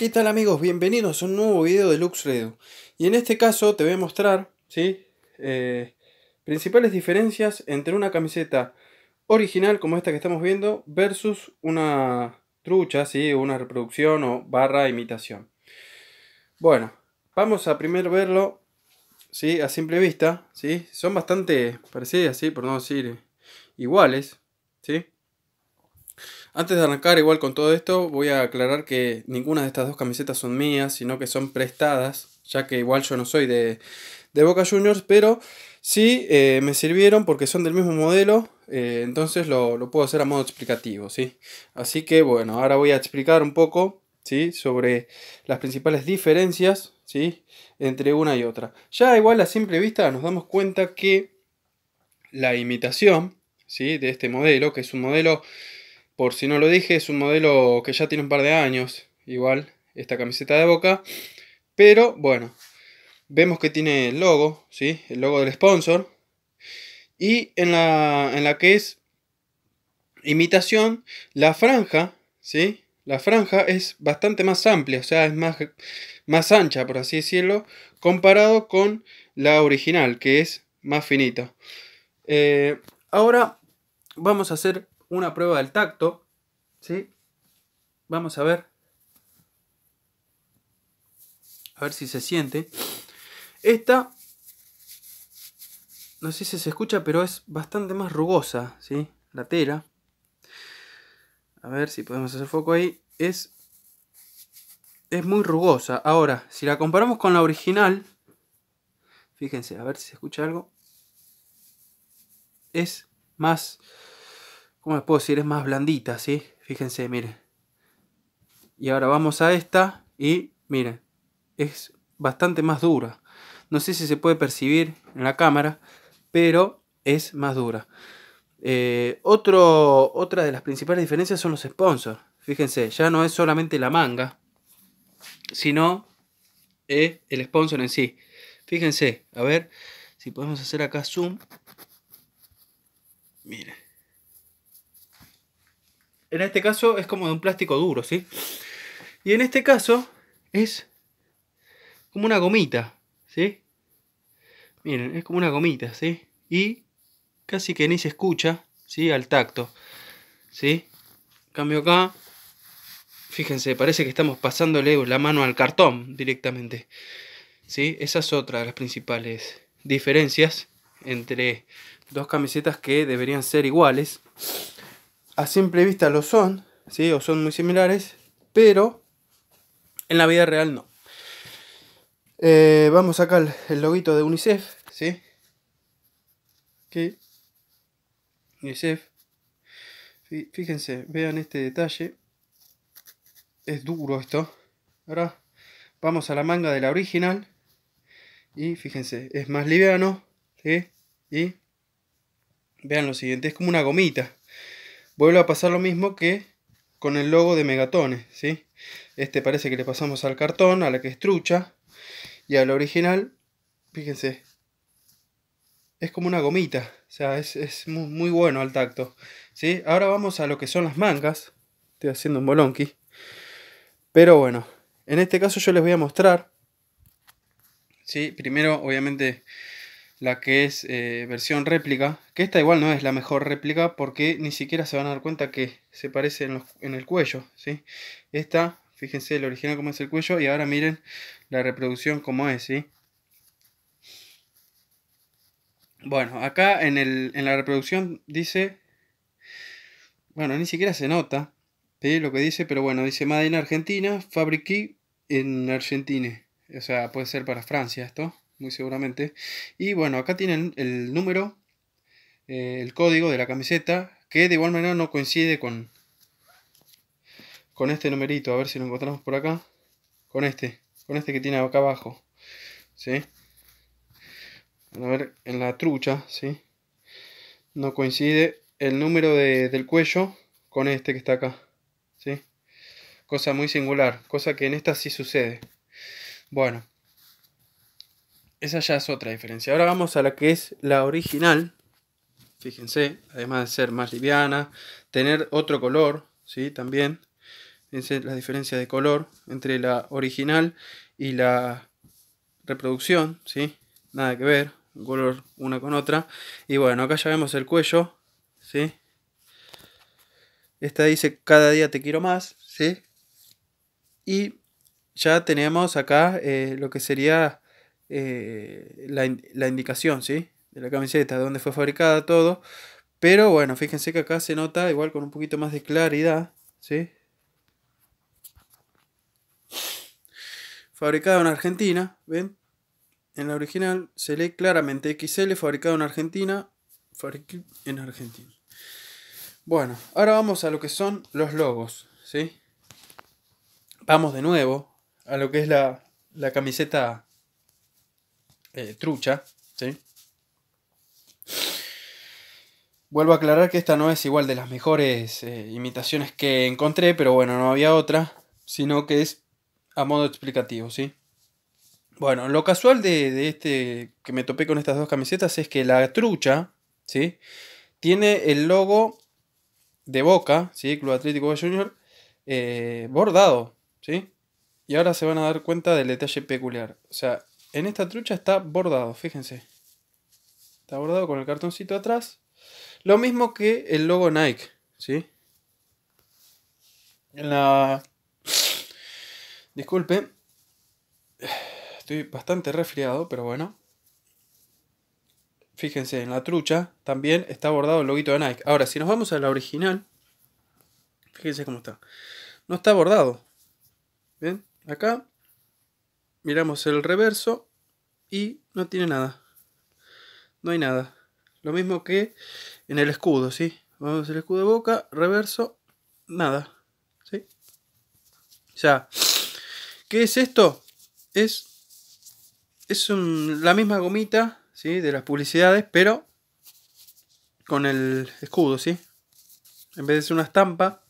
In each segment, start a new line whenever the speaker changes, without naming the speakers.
¿Qué tal amigos? Bienvenidos a un nuevo video de Luxredo Y en este caso te voy a mostrar, ¿sí? Eh, principales diferencias entre una camiseta original como esta que estamos viendo versus una trucha, ¿sí? Una reproducción o barra imitación. Bueno, vamos a primero verlo, ¿sí? A simple vista, ¿sí? Son bastante parecidas, ¿sí? Por no decir iguales, ¿sí? Antes de arrancar igual con todo esto, voy a aclarar que ninguna de estas dos camisetas son mías, sino que son prestadas, ya que igual yo no soy de, Boca Juniors, pero sí eh, me sirvieron porque son del mismo modelo, eh, entonces lo, puedo hacer a modo explicativo, ¿sí? Así que bueno, ahora voy a explicar un poco, ¿sí? Sobre las principales diferencias, ¿sí? Entre una y otra. Ya igual a simple vista nos damos cuenta que la imitación, ¿sí? De este modelo, que es un modelo por si no lo dije, es un modelo que ya tiene un par de años, igual, esta camiseta de Boca. Pero bueno, vemos que tiene el logo, ¿sí? El logo del sponsor. Y en la, en la que es imitación, la franja, ¿sí? La franja es bastante más amplia, o sea, es más, más ancha, por así decirlo, comparado con la original, que es más finita. Eh, ahora vamos a hacer una prueba del tacto. ¿Sí? Vamos a ver. A ver si se siente. Esta, no sé si se escucha, pero es bastante más rugosa, ¿sí? La tela. A ver si podemos hacer foco ahí. Es, es muy rugosa. Ahora, si la comparamos con la original, fíjense, a ver si se escucha algo. Es más ¿cómo les puedo decir? Es más blandita, ¿sí? Fíjense, miren. Y ahora vamos a esta y miren, es bastante más dura. No sé si se puede percibir en la cámara, pero es más dura. Eh, otro, otra de las principales diferencias son los sponsors. Fíjense, ya no es solamente la manga, sino es eh, el sponsor en sí. Fíjense, a ver si podemos hacer acá zoom. Miren. En este caso es como de un plástico duro, ¿sí? Y en este caso es como una gomita, ¿sí? Miren, es como una gomita, ¿sí? Y casi que ni se escucha, ¿sí? Al tacto, ¿sí? Cambio acá. Fíjense, parece que estamos pasándole la mano al cartón directamente. ¿Sí? Esa es otra de las principales diferencias entre dos camisetas que deberían ser iguales a simple vista lo son, ¿sí? o son muy similares, pero en la vida real no. Eh, vamos acá el, el loguito de UNICEF, ¿sí? Que UNICEF, fíjense, vean este detalle, es duro esto, ahora vamos a la manga de la original, y fíjense, es más liviano, ¿sí? y vean lo siguiente, es como una gomita, vuelve a pasar lo mismo que con el logo de Megatones, ¿sí? Este parece que le pasamos al cartón, a la que estrucha y al original, fíjense, es como una gomita, o sea, es, muy, bueno al tacto, ¿sí? Ahora vamos a lo que son las mangas, estoy haciendo un bolonqui, pero bueno, en este caso yo les voy a mostrar, ¿sí? Primero, obviamente, la que es eh, versión réplica, que esta igual no es la mejor réplica porque ni siquiera se van a dar cuenta que se parece en, el cuello, ¿sí? Esta, fíjense el original como es el cuello y ahora miren la reproducción como es, Bueno, acá en, el, en la reproducción dice, bueno, ni siquiera se nota lo que dice, pero bueno, dice Made Argentina, Fabriqué en Argentina, o sea, puede ser para Francia esto muy seguramente. Y bueno, acá tienen el número, eh, el código de la camiseta, que de igual manera no coincide con, con este numerito. A ver si lo encontramos por acá. Con este, con este que tiene acá abajo. ¿Sí? A ver, en la trucha, ¿sí? No coincide el número del cuello con este que está acá. ¿Sí? Cosa muy singular, cosa que en esta sí sucede. Bueno, esa ya es otra diferencia. Ahora vamos a la que es la original. Fíjense, además de ser más liviana, tener otro color, ¿sí? También. Fíjense la diferencia de color entre la original y la reproducción, ¿sí? Nada que ver, un color una con otra. Y bueno, acá ya vemos el cuello, ¿sí? Esta dice cada día te quiero más, ¿sí? Y ya tenemos acá eh, lo que sería eh, la, indicación, ¿sí? De la camiseta, de dónde fue fabricada, todo. Pero bueno, fíjense que acá se nota igual con un poquito más de claridad, ¿sí? Fabricada en Argentina, ¿ven? En la original se lee claramente XL, fabricado en Argentina, en Argentina. Bueno, ahora vamos a lo que son los logos, ¿sí? Vamos de nuevo a lo que es la, la camiseta eh, trucha, ¿sí? Vuelvo a aclarar que esta no es igual de las mejores eh, imitaciones que encontré, pero bueno, no había otra, sino que es a modo explicativo, ¿sí? Bueno, lo casual de, este que me topé con estas dos camisetas es que la trucha, ¿sí? Tiene el logo de Boca, ¿sí? Club Atlético Boca Junior, eh, bordado, ¿sí? Y ahora se van a dar cuenta del detalle peculiar. O sea, en esta trucha está bordado, fíjense. Está bordado con el cartoncito atrás. Lo mismo que el logo Nike, ¿sí? la... Disculpe. Estoy bastante resfriado, pero bueno. Fíjense, en la trucha también está bordado el loguito de Nike. Ahora, si nos vamos a la original, fíjense cómo está. No está bordado. ¿Ven? Acá miramos el reverso y no tiene nada. No hay nada. Lo mismo que en el escudo, ¿sí? Vamos el escudo de boca, reverso, nada. ¿Sí? O sea, ¿qué es esto? Es, es la misma gomita, ¿sí? De las publicidades, pero con el escudo, ¿sí? En vez de ser una estampa,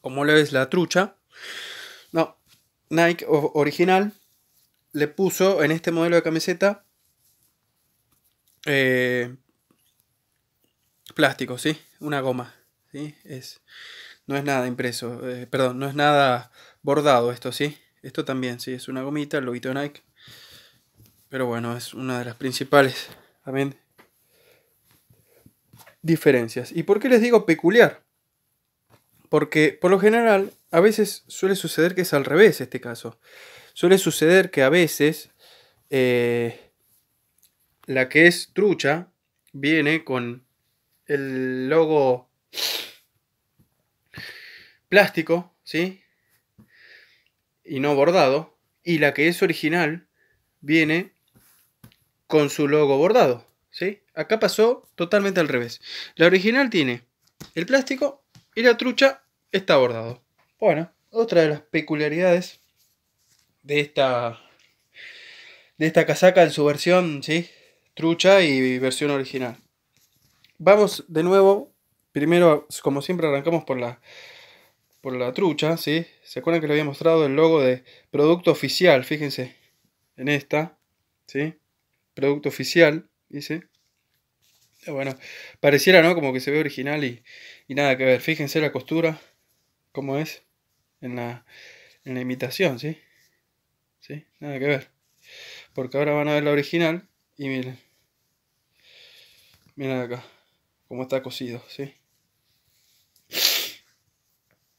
como le ves la trucha, no, Nike original le puso en este modelo de camiseta eh, plástico, ¿sí? Una goma, ¿sí? Es, no es nada impreso, eh, perdón, no es nada bordado esto, ¿sí? Esto también, sí, es una gomita, el loguito Nike. Pero bueno, es una de las principales diferencias. ¿Y por qué les digo peculiar? Porque por lo general a veces suele suceder que es al revés este caso. Suele suceder que a veces eh, la que es trucha viene con el logo plástico, ¿sí? Y no bordado. Y la que es original viene con su logo bordado, ¿sí? Acá pasó totalmente al revés. La original tiene el plástico y la trucha está bordado. Bueno, otra de las peculiaridades de esta, de esta casaca en su versión, ¿sí? Trucha y versión original. Vamos de nuevo, primero, como siempre, arrancamos por la, por la trucha, ¿sí? ¿Se acuerdan que les había mostrado el logo de producto oficial? Fíjense, en esta, ¿sí? Producto oficial, dice. Bueno, pareciera, ¿no? Como que se ve original y, y nada que ver. Fíjense la costura, cómo es en la, en la imitación, ¿sí? ¿Sí? Nada que ver. Porque ahora van a ver la original y miren. Miren acá, cómo está cosido, ¿sí?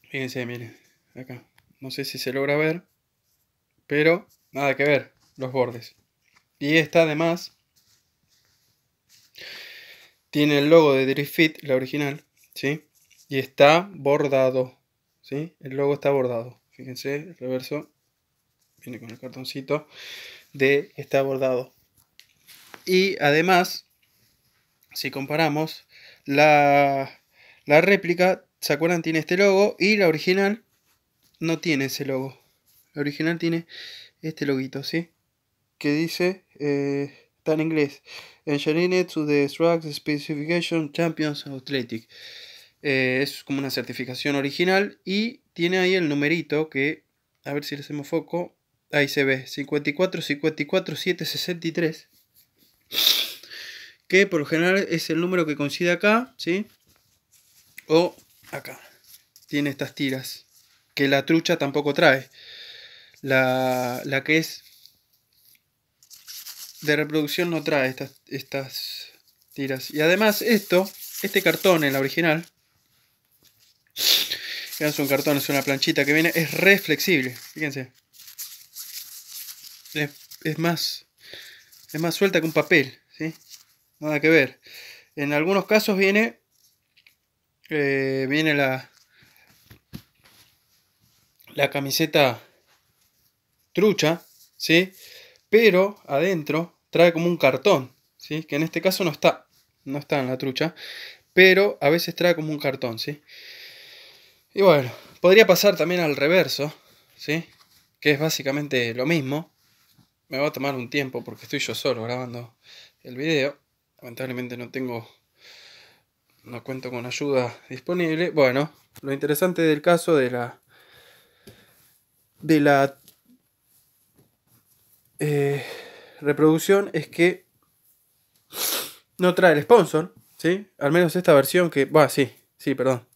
Fíjense, miren, acá. No sé si se logra ver, pero nada que ver los bordes. Y esta además tiene el logo de Drift Fit, la original, ¿sí? Y está bordado, el logo está bordado. Fíjense, el reverso viene con el cartoncito de está bordado. Y además, si comparamos, la, la réplica, ¿se acuerdan? Tiene este logo y la original no tiene ese logo. La original tiene este loguito, ¿sí? Que dice, eh, está en inglés, Engineered to the Truck Specification Champions Athletic. Eh, es como una certificación original y tiene ahí el numerito que, a ver si le hacemos foco, ahí se ve, 54 54 que por lo general es el número que coincide acá, ¿sí? O acá. Tiene estas tiras que la trucha tampoco trae. La, la que es de reproducción no trae estas, estas tiras. Y además esto, este cartón en la original, es un cartón, es una planchita que viene, es re flexible, fíjense. Es, más es más suelta que un papel, ¿sí? Nada que ver. En algunos casos viene eh, viene la la camiseta trucha, ¿sí? Pero adentro trae como un cartón, ¿sí? Que en este caso no está, no está en la trucha, pero a veces trae como un cartón, ¿sí? sí y bueno, podría pasar también al reverso, ¿sí? Que es básicamente lo mismo. Me va a tomar un tiempo porque estoy yo solo grabando el video. Lamentablemente no tengo, no cuento con ayuda disponible. Bueno, lo interesante del caso de la, de la eh, reproducción es que no trae el sponsor, ¿sí? Al menos esta versión que, va, sí, sí, perdón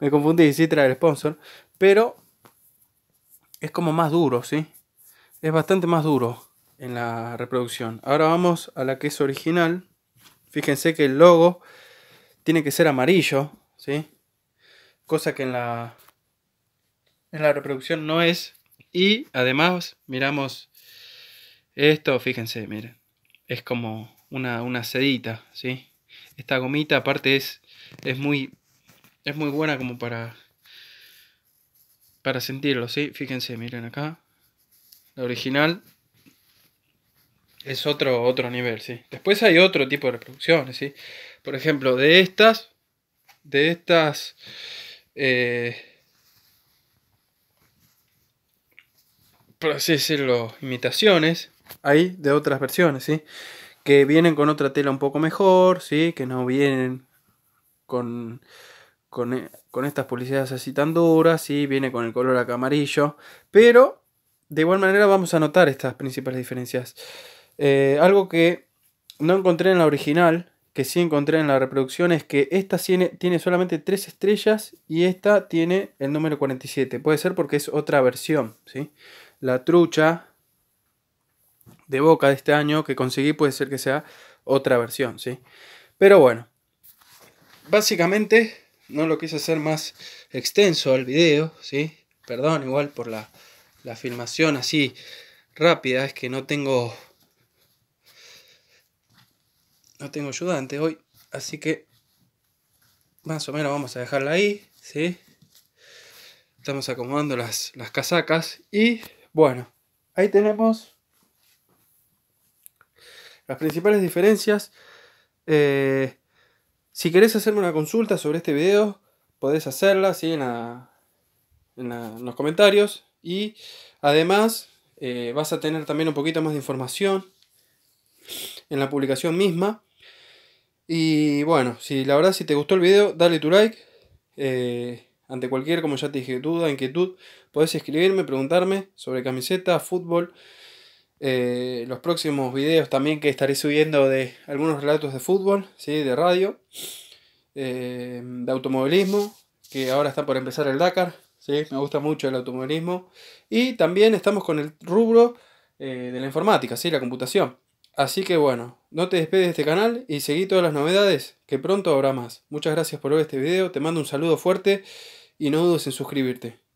me confundí, sí trae el sponsor, pero es como más duro, ¿sí? Es bastante más duro en la reproducción. Ahora vamos a la que es original. Fíjense que el logo tiene que ser amarillo, ¿sí? Cosa que en la, en la reproducción no es. Y además miramos esto, fíjense, miren. Es como una, sedita, ¿sí? Esta gomita aparte es, es muy es muy buena como para, para sentirlo, ¿sí? Fíjense, miren acá. La original es otro, otro nivel, ¿sí? Después hay otro tipo de reproducciones, ¿sí? Por ejemplo, de estas, de estas... Eh, por así decirlo, imitaciones hay de otras versiones, ¿sí? Que vienen con otra tela un poco mejor, ¿sí? Que no vienen con e, con, estas publicidades así tan duras, sí, viene con el color acá amarillo, pero de igual manera vamos a notar estas principales diferencias. Eh, algo que no encontré en la original, que sí encontré en la reproducción, es que esta tiene, tiene solamente tres estrellas y esta tiene el número 47. Puede ser porque es otra versión, ¿sí? La trucha de Boca de este año que conseguí puede ser que sea otra versión, ¿sí? Pero bueno, básicamente no lo quise hacer más extenso al video, ¿sí? Perdón igual por la, filmación así rápida, es que no tengo... No tengo ayudante hoy, así que más o menos vamos a dejarla ahí, ¿sí? Estamos acomodando las, las casacas y bueno, ahí tenemos las principales diferencias. Eh, si querés hacerme una consulta sobre este video, podés hacerla en, la, en, los comentarios. Y además eh, vas a tener también un poquito más de información en la publicación misma. Y bueno, si la verdad si te gustó el video, dale tu like. Eh, ante cualquier, como ya te dije, duda, inquietud, podés escribirme, preguntarme sobre camiseta, fútbol. Eh, los próximos videos también que estaré subiendo de algunos relatos de fútbol, de radio, eh, de automovilismo, que ahora está por empezar el Dakar, ¿sí? me gusta mucho el automovilismo, y también estamos con el rubro eh, de la informática, ¿sí? la computación. Así que bueno, no te despedes de este canal y seguí todas las novedades, que pronto habrá más. Muchas gracias por ver este video, te mando un saludo fuerte y no dudes en suscribirte.